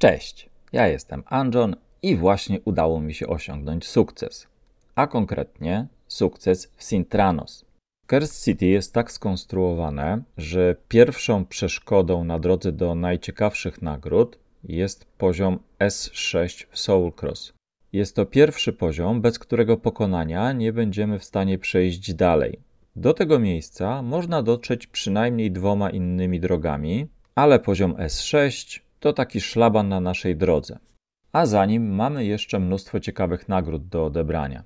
Cześć, ja jestem Anjon i właśnie udało mi się osiągnąć sukces, a konkretnie sukces w Sintranos. Curse City jest tak skonstruowane, że pierwszą przeszkodą na drodze do najciekawszych nagród jest poziom S6 w Soulcross. Jest to pierwszy poziom, bez którego pokonania nie będziemy w stanie przejść dalej. Do tego miejsca można dotrzeć przynajmniej dwoma innymi drogami, ale poziom S6 to taki szlaban na naszej drodze. A za nim mamy jeszcze mnóstwo ciekawych nagród do odebrania.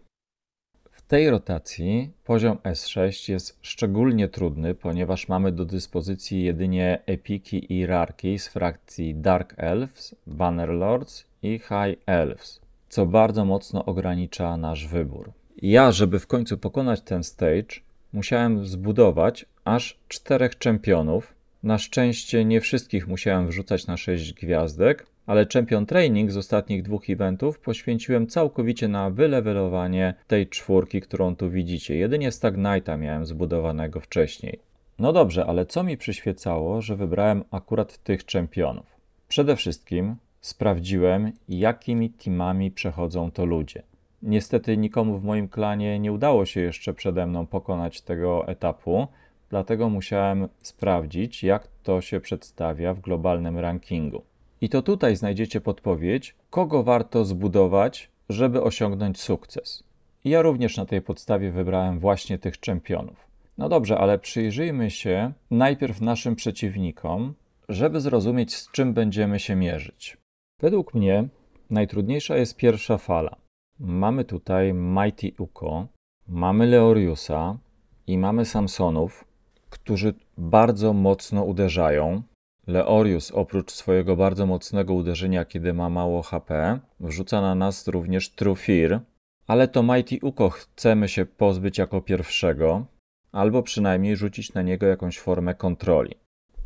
W tej rotacji poziom S6 jest szczególnie trudny, ponieważ mamy do dyspozycji jedynie epiki i rarki z frakcji Dark Elves, Bannerlords i High Elves, co bardzo mocno ogranicza nasz wybór. Ja, żeby w końcu pokonać ten stage, musiałem zbudować aż czterech czempionów, na szczęście nie wszystkich musiałem wrzucać na 6 gwiazdek, ale Champion Training z ostatnich dwóch eventów poświęciłem całkowicie na wylewelowanie tej czwórki, którą tu widzicie. Jedynie Stagnite'a miałem zbudowanego wcześniej. No dobrze, ale co mi przyświecało, że wybrałem akurat tych czempionów? Przede wszystkim sprawdziłem, jakimi teamami przechodzą to ludzie. Niestety nikomu w moim klanie nie udało się jeszcze przede mną pokonać tego etapu, dlatego musiałem sprawdzić, jak to się przedstawia w globalnym rankingu. I to tutaj znajdziecie podpowiedź, kogo warto zbudować, żeby osiągnąć sukces. ja również na tej podstawie wybrałem właśnie tych czempionów. No dobrze, ale przyjrzyjmy się najpierw naszym przeciwnikom, żeby zrozumieć, z czym będziemy się mierzyć. Według mnie najtrudniejsza jest pierwsza fala. Mamy tutaj Mighty Uko, mamy Leoriusa i mamy Samsonów, którzy bardzo mocno uderzają. Leorius oprócz swojego bardzo mocnego uderzenia, kiedy ma mało HP, wrzuca na nas również Trufir, ale to Mighty Uko chcemy się pozbyć jako pierwszego, albo przynajmniej rzucić na niego jakąś formę kontroli.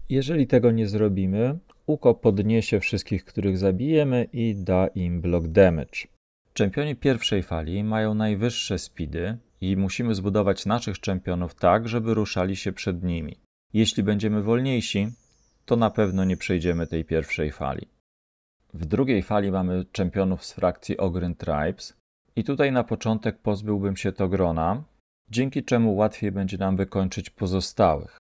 Jeżeli tego nie zrobimy, Uko podniesie wszystkich, których zabijemy i da im block damage. Czempioni pierwszej fali mają najwyższe speedy, i musimy zbudować naszych czempionów tak, żeby ruszali się przed nimi. Jeśli będziemy wolniejsi, to na pewno nie przejdziemy tej pierwszej fali. W drugiej fali mamy czempionów z frakcji Ogryn Tribes i tutaj na początek pozbyłbym się to grona, dzięki czemu łatwiej będzie nam wykończyć pozostałych.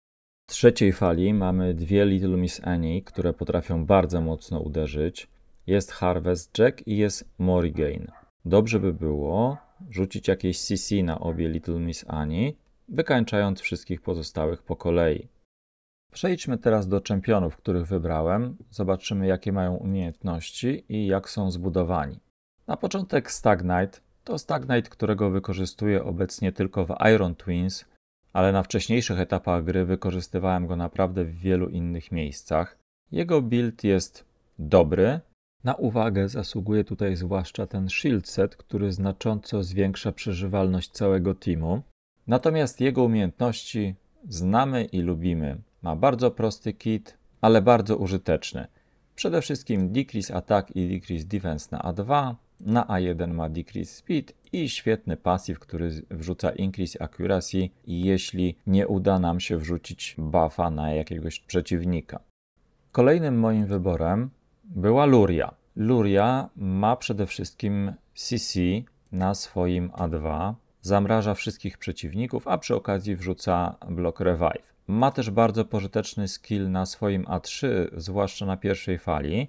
W trzeciej fali mamy dwie Little Miss Annie, które potrafią bardzo mocno uderzyć. Jest Harvest Jack i jest Morrigan. Dobrze by było, rzucić jakieś CC na obie Little Miss Annie, wykańczając wszystkich pozostałych po kolei. Przejdźmy teraz do czempionów, których wybrałem. Zobaczymy, jakie mają umiejętności i jak są zbudowani. Na początek Stagnite. To Stagnite, którego wykorzystuję obecnie tylko w Iron Twins, ale na wcześniejszych etapach gry wykorzystywałem go naprawdę w wielu innych miejscach. Jego build jest dobry, na uwagę zasługuje tutaj zwłaszcza ten shield set, który znacząco zwiększa przeżywalność całego teamu. Natomiast jego umiejętności znamy i lubimy. Ma bardzo prosty kit, ale bardzo użyteczny. Przede wszystkim Decrease Attack i Decrease Defense na A2, na A1 ma Decrease Speed i świetny pasyw, który wrzuca Increase Accuracy, jeśli nie uda nam się wrzucić buffa na jakiegoś przeciwnika. Kolejnym moim wyborem była Luria. Luria ma przede wszystkim CC na swoim A2, zamraża wszystkich przeciwników, a przy okazji wrzuca blok revive. Ma też bardzo pożyteczny skill na swoim A3, zwłaszcza na pierwszej fali,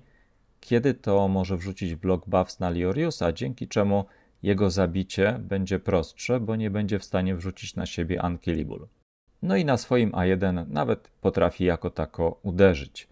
kiedy to może wrzucić blok buffs na Lioriusa, dzięki czemu jego zabicie będzie prostsze, bo nie będzie w stanie wrzucić na siebie Unkillable. No i na swoim A1 nawet potrafi jako tako uderzyć.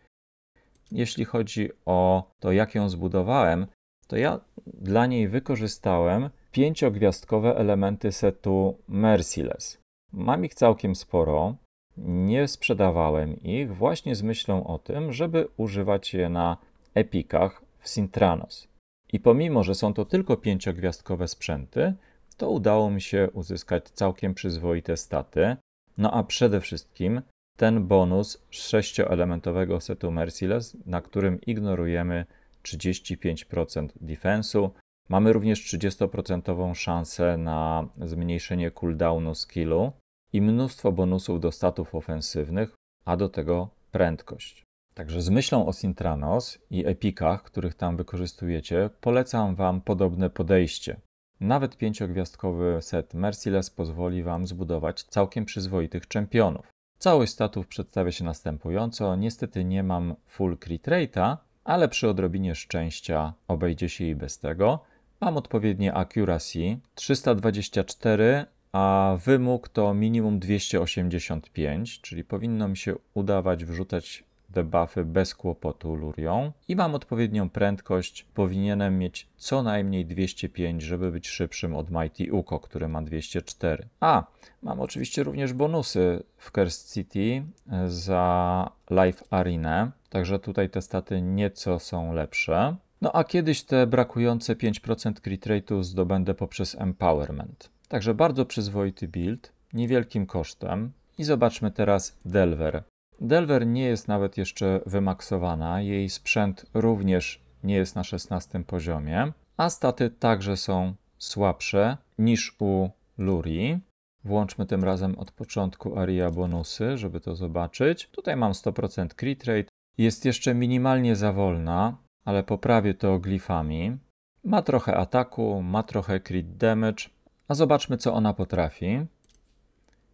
Jeśli chodzi o to, jak ją zbudowałem, to ja dla niej wykorzystałem pięciogwiazdkowe elementy setu Merciless. Mam ich całkiem sporo, nie sprzedawałem ich właśnie z myślą o tym, żeby używać je na epikach w Sintranos. I pomimo, że są to tylko pięciogwiazdkowe sprzęty, to udało mi się uzyskać całkiem przyzwoite staty, no a przede wszystkim ten bonus sześcioelementowego setu Merciless, na którym ignorujemy 35% defensu. Mamy również 30% szansę na zmniejszenie cooldownu skillu i mnóstwo bonusów do statów ofensywnych, a do tego prędkość. Także z myślą o Sintranos i epikach, których tam wykorzystujecie, polecam Wam podobne podejście. Nawet pięciogwiazdkowy set Merciless pozwoli Wam zbudować całkiem przyzwoitych czempionów. Całość statów przedstawia się następująco. Niestety nie mam full crit rate'a, ale przy odrobinie szczęścia obejdzie się i bez tego. Mam odpowiednie accuracy 324, a wymóg to minimum 285, czyli powinno mi się udawać wrzucać debuffy bez kłopotu lurią i mam odpowiednią prędkość. Powinienem mieć co najmniej 205, żeby być szybszym od Mighty Uko, który ma 204. A, mam oczywiście również bonusy w Curse City e, za Live Arenę, także tutaj te staty nieco są lepsze. No a kiedyś te brakujące 5% crit rate'u zdobędę poprzez empowerment. Także bardzo przyzwoity build, niewielkim kosztem. I zobaczmy teraz Delver. Delver nie jest nawet jeszcze wymaksowana, jej sprzęt również nie jest na 16 poziomie, a staty także są słabsze niż u Luri. Włączmy tym razem od początku aria bonusy, żeby to zobaczyć. Tutaj mam 100% crit rate. Jest jeszcze minimalnie za wolna, ale poprawię to glifami. Ma trochę ataku, ma trochę crit damage, a zobaczmy co ona potrafi.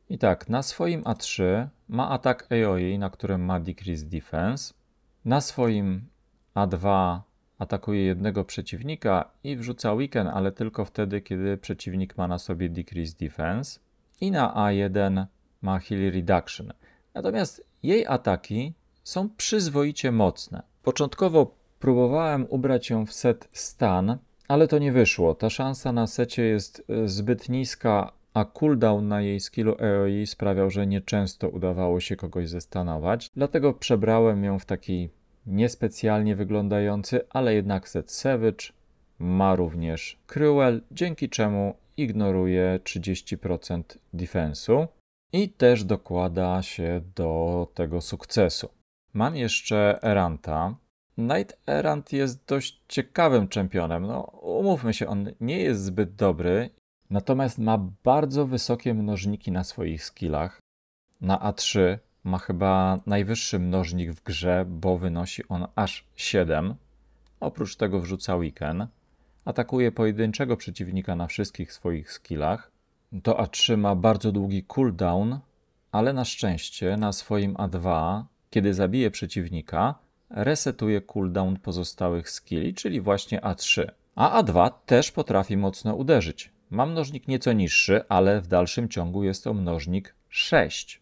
I tak, na swoim A3 ma atak AOE, na którym ma Decrease Defense. Na swoim A2 atakuje jednego przeciwnika i wrzuca Weaken, ale tylko wtedy, kiedy przeciwnik ma na sobie Decrease Defense. I na A1 ma Heal Reduction. Natomiast jej ataki są przyzwoicie mocne. Początkowo próbowałem ubrać ją w set stan, ale to nie wyszło. Ta szansa na secie jest e, zbyt niska, a cooldown na jej skillu AoE sprawiał, że nieczęsto udawało się kogoś zastanawiać, dlatego przebrałem ją w taki niespecjalnie wyglądający, ale jednak set Savage. Ma również Cruel, dzięki czemu ignoruje 30% defensu i też dokłada się do tego sukcesu. Mam jeszcze Eranta. Knight Erant jest dość ciekawym czempionem. No, umówmy się, on nie jest zbyt dobry Natomiast ma bardzo wysokie mnożniki na swoich skillach. Na A3 ma chyba najwyższy mnożnik w grze, bo wynosi on aż 7. Oprócz tego wrzuca weekend. Atakuje pojedynczego przeciwnika na wszystkich swoich skillach. To A3 ma bardzo długi cooldown, ale na szczęście na swoim A2, kiedy zabije przeciwnika, resetuje cooldown pozostałych skilli, czyli właśnie A3. A A2 też potrafi mocno uderzyć. Mam mnożnik nieco niższy, ale w dalszym ciągu jest to mnożnik 6.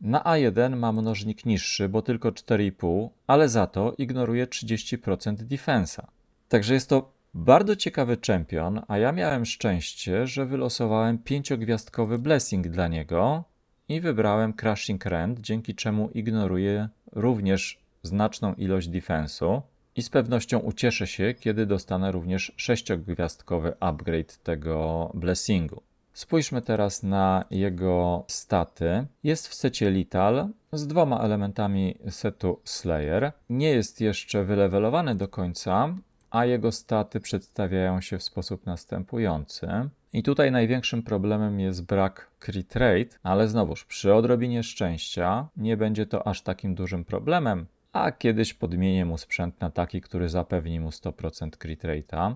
Na A1 mam mnożnik niższy, bo tylko 4,5, ale za to ignoruje 30% defensa. Także jest to bardzo ciekawy czempion, a ja miałem szczęście, że wylosowałem pięciogwiazdkowy blessing dla niego i wybrałem Crashing Rend, dzięki czemu ignoruje również znaczną ilość defensu i z pewnością ucieszę się, kiedy dostanę również sześciogwiazdkowy upgrade tego blessingu. Spójrzmy teraz na jego staty. Jest w secie Lital z dwoma elementami setu Slayer. Nie jest jeszcze wylewelowany do końca, a jego staty przedstawiają się w sposób następujący. I tutaj największym problemem jest brak crit rate, ale znowuż przy odrobinie szczęścia nie będzie to aż takim dużym problemem, a kiedyś podmienię mu sprzęt na taki, który zapewni mu 100% crit rate'a.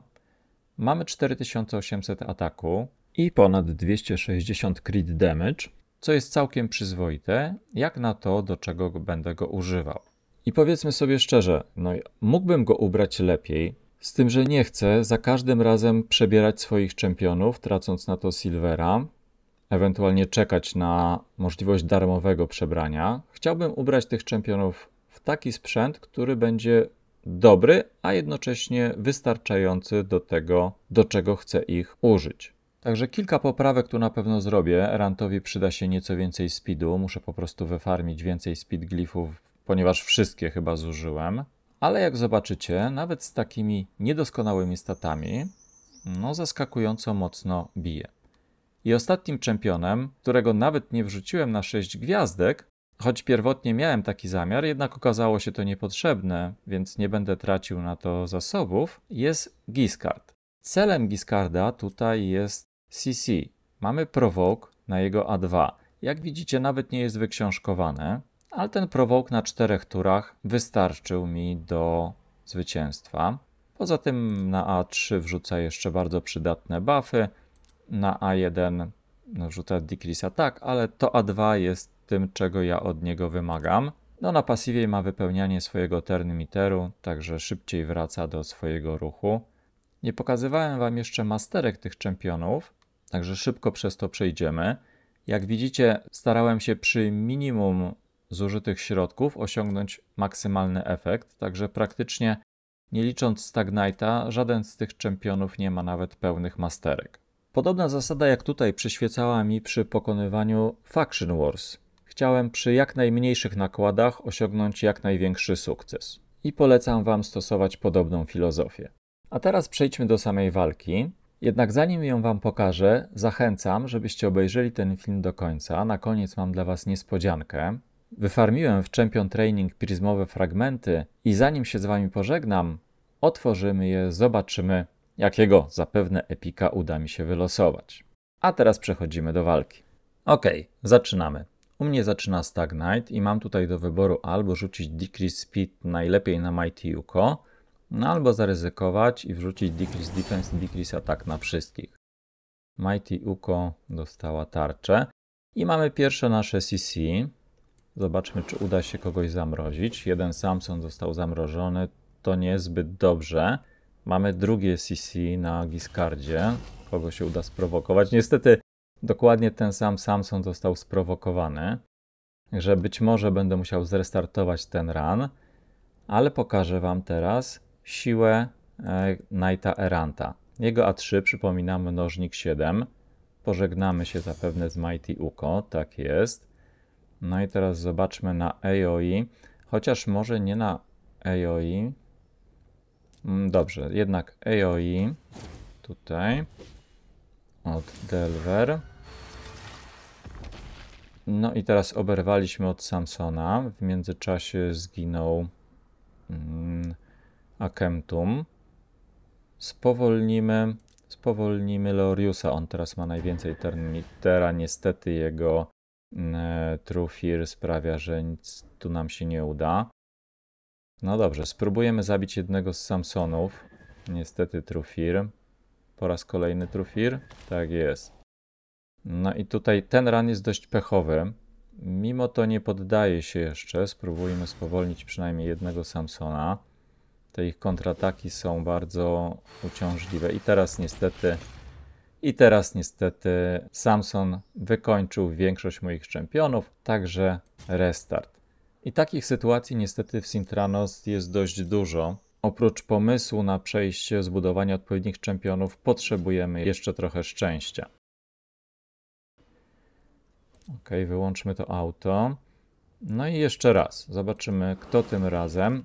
Mamy 4800 ataku i ponad 260 crit damage, co jest całkiem przyzwoite, jak na to, do czego będę go używał. I powiedzmy sobie szczerze, no mógłbym go ubrać lepiej, z tym, że nie chcę za każdym razem przebierać swoich czempionów, tracąc na to Silvera, ewentualnie czekać na możliwość darmowego przebrania. Chciałbym ubrać tych czempionów taki sprzęt, który będzie dobry, a jednocześnie wystarczający do tego, do czego chcę ich użyć. Także kilka poprawek tu na pewno zrobię. Rantowi przyda się nieco więcej speedu. Muszę po prostu wyfarmić więcej speed glifów, ponieważ wszystkie chyba zużyłem. Ale jak zobaczycie, nawet z takimi niedoskonałymi statami, no zaskakująco mocno bije. I ostatnim czempionem, którego nawet nie wrzuciłem na 6 gwiazdek, Choć pierwotnie miałem taki zamiar, jednak okazało się to niepotrzebne, więc nie będę tracił na to zasobów, jest Giscard. Celem Giscarda tutaj jest CC. Mamy prowok na jego A2. Jak widzicie, nawet nie jest wyksiążkowane, ale ten prowok na czterech turach wystarczył mi do zwycięstwa. Poza tym na A3 wrzuca jeszcze bardzo przydatne buffy, na A1 wrzuca decrease attack, ale to A2 jest tym, czego ja od niego wymagam. No na pasywie ma wypełnianie swojego termiteru, także szybciej wraca do swojego ruchu. Nie pokazywałem Wam jeszcze masterek tych czempionów, także szybko przez to przejdziemy. Jak widzicie, starałem się przy minimum zużytych środków osiągnąć maksymalny efekt, także praktycznie nie licząc Stagnite'a, żaden z tych czempionów nie ma nawet pełnych masterek. Podobna zasada jak tutaj przyświecała mi przy pokonywaniu Faction Wars. Chciałem przy jak najmniejszych nakładach osiągnąć jak największy sukces. I polecam Wam stosować podobną filozofię. A teraz przejdźmy do samej walki. Jednak zanim ją Wam pokażę, zachęcam, żebyście obejrzeli ten film do końca. Na koniec mam dla Was niespodziankę. Wyfarmiłem w Champion Training pryzmowe fragmenty i zanim się z Wami pożegnam, otworzymy je, zobaczymy, jakiego zapewne epika uda mi się wylosować. A teraz przechodzimy do walki. Ok, zaczynamy. U mnie zaczyna stagnate i mam tutaj do wyboru albo rzucić decrease speed najlepiej na Mighty Yuko, no albo zaryzykować i wrzucić decrease defense decrease attack na wszystkich. Mighty Uko dostała tarczę i mamy pierwsze nasze CC. Zobaczmy, czy uda się kogoś zamrozić. Jeden Samson został zamrożony, to niezbyt dobrze. Mamy drugie CC na Giscardzie, kogo się uda sprowokować. Niestety Dokładnie ten sam Samsung został sprowokowany, że być może będę musiał zrestartować ten run, ale pokażę Wam teraz siłę e, Knighta Eranta. Jego A3, przypomina mnożnik 7. Pożegnamy się zapewne z Mighty Uko, tak jest. No i teraz zobaczmy na AOE, chociaż może nie na AOE. Mm, dobrze, jednak AOE tutaj od Delver. No i teraz oberwaliśmy od Samsona. W międzyczasie zginął mm, Akemtum. Spowolnimy, spowolnimy Loriusa. On teraz ma najwięcej Termitera. Niestety jego e, mm, Trufir sprawia, że nic tu nam się nie uda. No dobrze, spróbujemy zabić jednego z Samsonów. Niestety Trufir. Po raz kolejny Trufir. Tak jest. No i tutaj ten ran jest dość pechowy. Mimo to nie poddaje się jeszcze. Spróbujmy spowolnić przynajmniej jednego Samsona. Te ich kontrataki są bardzo uciążliwe. I teraz niestety... I teraz niestety Samson wykończył większość moich czempionów, także restart. I takich sytuacji niestety w Sintranos jest dość dużo. Oprócz pomysłu na przejście, zbudowanie odpowiednich czempionów, potrzebujemy jeszcze trochę szczęścia. Ok, wyłączmy to auto. No i jeszcze raz. Zobaczymy, kto tym razem.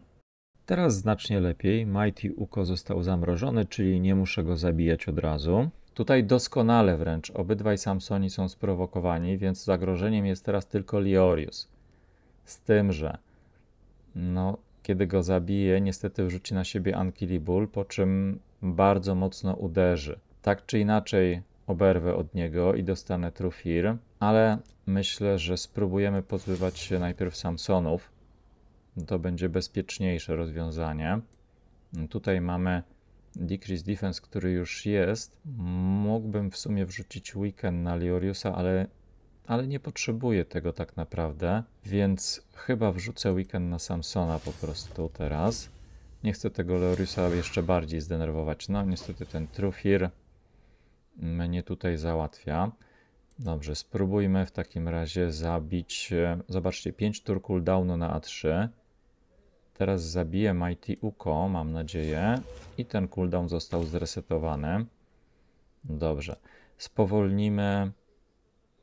Teraz znacznie lepiej. Mighty Uko został zamrożony, czyli nie muszę go zabijać od razu. Tutaj doskonale wręcz obydwaj Samsoni są sprowokowani, więc zagrożeniem jest teraz tylko Liorius. Z tym, że no, kiedy go zabije, niestety wrzuci na siebie Ankilibul, po czym bardzo mocno uderzy. Tak czy inaczej oberwę od niego i dostanę Trufir ale myślę, że spróbujemy pozbywać się najpierw Samsonów. To będzie bezpieczniejsze rozwiązanie. Tutaj mamy Decrease Defense, który już jest. Mógłbym w sumie wrzucić Weekend na Lioriusa, ale, ale nie potrzebuję tego tak naprawdę, więc chyba wrzucę Weekend na Samsona po prostu teraz. Nie chcę tego Leoriusa jeszcze bardziej zdenerwować. No niestety ten Trufir mnie tutaj załatwia. Dobrze, spróbujmy w takim razie zabić... E, zobaczcie, 5 tur cooldownu na A3. Teraz zabiję Mighty Uko, mam nadzieję. I ten cooldown został zresetowany. Dobrze. Spowolnimy,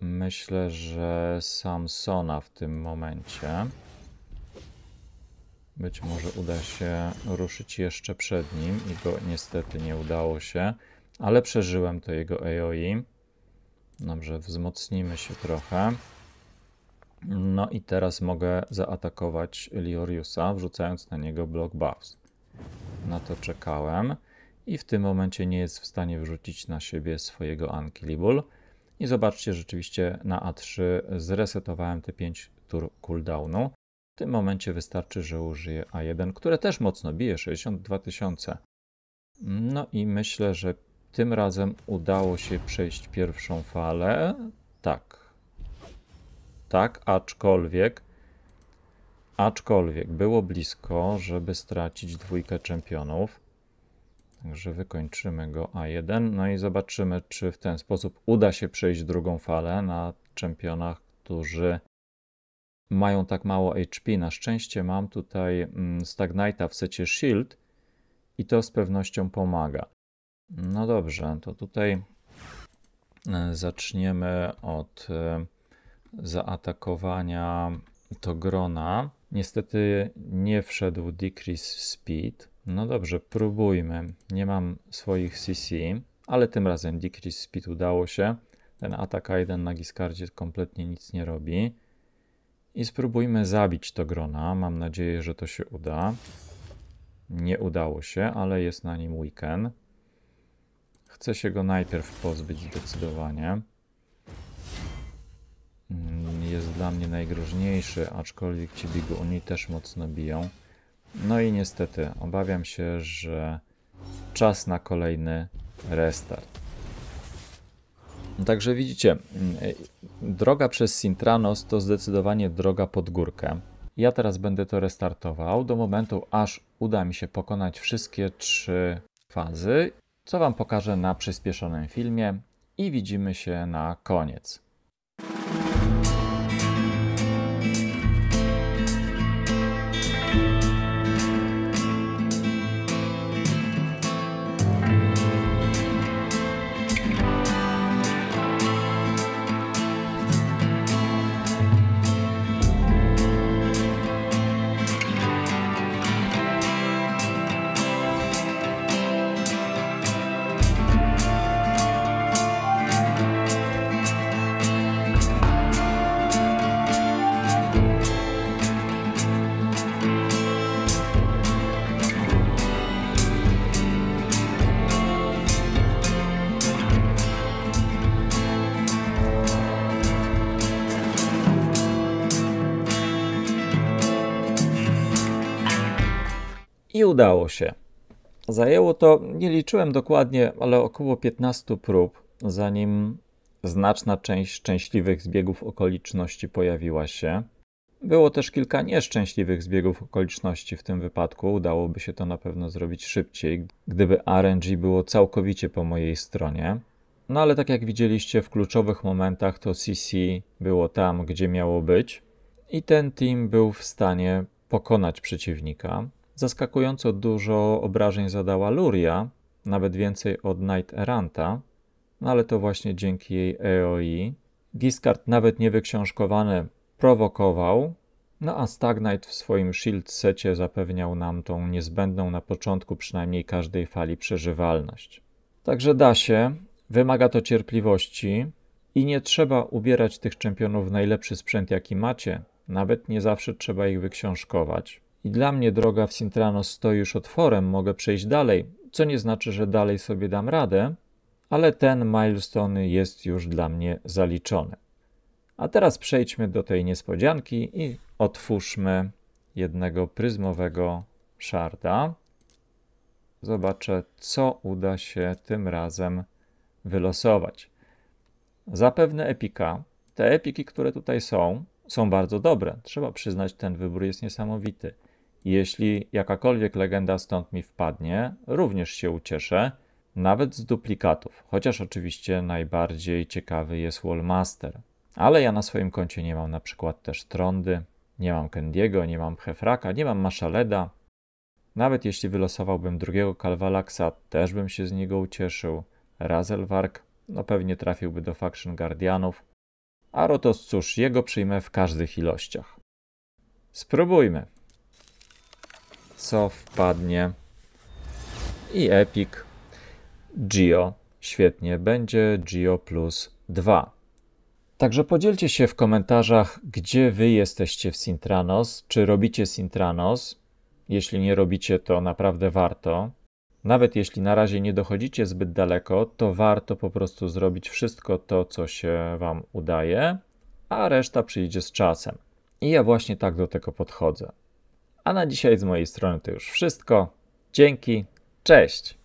myślę, że Samsona w tym momencie. Być może uda się ruszyć jeszcze przed nim i go niestety nie udało się, ale przeżyłem to jego AOI. E. Dobrze, wzmocnimy się trochę. No i teraz mogę zaatakować Lioriusa, wrzucając na niego block buffs. Na to czekałem i w tym momencie nie jest w stanie wrzucić na siebie swojego Unkillable. I zobaczcie, rzeczywiście na A3 zresetowałem te 5 tur cooldownu. W tym momencie wystarczy, że użyję A1, które też mocno bije, 62 tysiące. No i myślę, że tym razem udało się przejść pierwszą falę. Tak. Tak, aczkolwiek aczkolwiek było blisko, żeby stracić dwójkę czempionów. Także wykończymy go A1. No i zobaczymy, czy w ten sposób uda się przejść drugą falę na czempionach, którzy mają tak mało HP. Na szczęście mam tutaj mm, Stagnite'a w secie Shield i to z pewnością pomaga. No dobrze, to tutaj e, zaczniemy od e, zaatakowania to grona. Niestety nie wszedł decrease speed. No dobrze, próbujmy. Nie mam swoich CC, ale tym razem decrease speed udało się. Ten atak A1 na Giscardzie kompletnie nic nie robi. I spróbujmy zabić to grona. Mam nadzieję, że to się uda. Nie udało się, ale jest na nim weekend. Chcę się go najpierw pozbyć zdecydowanie. Mm, jest dla mnie najgroźniejszy, aczkolwiek ci bieguni też mocno biją. No i niestety, obawiam się, że czas na kolejny restart. Także widzicie, mm, y, droga przez Sintranos to zdecydowanie droga pod górkę. Ja teraz będę to restartował do momentu, aż uda mi się pokonać wszystkie trzy fazy co Wam pokażę na przyspieszonym filmie i widzimy się na koniec. udało się. Zajęło to, nie liczyłem dokładnie, ale około 15 prób, zanim znaczna część szczęśliwych zbiegów okoliczności pojawiła się. Było też kilka nieszczęśliwych zbiegów okoliczności w tym wypadku. Udałoby się to na pewno zrobić szybciej, gdyby RNG było całkowicie po mojej stronie. No ale tak jak widzieliście, w kluczowych momentach to CC było tam, gdzie miało być i ten team był w stanie pokonać przeciwnika. Zaskakująco dużo obrażeń zadała Luria, nawet więcej od Knight Erranta, no ale to właśnie dzięki jej EOI. Discard nawet niewyksiążkowane prowokował, no a Stagnite w swoim shield secie zapewniał nam tą niezbędną na początku przynajmniej każdej fali przeżywalność. Także da się, wymaga to cierpliwości i nie trzeba ubierać tych czempionów w najlepszy sprzęt jaki macie, nawet nie zawsze trzeba ich wyksiążkować i dla mnie droga w Sintrano stoi już otworem, mogę przejść dalej, co nie znaczy, że dalej sobie dam radę, ale ten milestone jest już dla mnie zaliczony. A teraz przejdźmy do tej niespodzianki i otwórzmy jednego pryzmowego szarda. Zobaczę, co uda się tym razem wylosować. Zapewne epika. Te epiki, które tutaj są, są bardzo dobre. Trzeba przyznać, ten wybór jest niesamowity. Jeśli jakakolwiek legenda stąd mi wpadnie, również się ucieszę, nawet z duplikatów, chociaż oczywiście najbardziej ciekawy jest Wallmaster. Ale ja na swoim koncie nie mam na przykład też Trondy, nie mam Kendiego, nie mam Hefraka, nie mam Maszaleda. Nawet jeśli wylosowałbym drugiego Kalwalaksa, też bym się z niego ucieszył. Razelwark, no pewnie trafiłby do Faction Guardianów. A Rotos, no cóż, jego przyjmę w każdych ilościach. Spróbujmy co wpadnie. I Epic Geo. Świetnie, będzie Geo plus 2. Także podzielcie się w komentarzach, gdzie wy jesteście w Sintranos, czy robicie Sintranos. Jeśli nie robicie, to naprawdę warto. Nawet jeśli na razie nie dochodzicie zbyt daleko, to warto po prostu zrobić wszystko to, co się Wam udaje, a reszta przyjdzie z czasem. I ja właśnie tak do tego podchodzę. A na dzisiaj z mojej strony to już wszystko. Dzięki, cześć!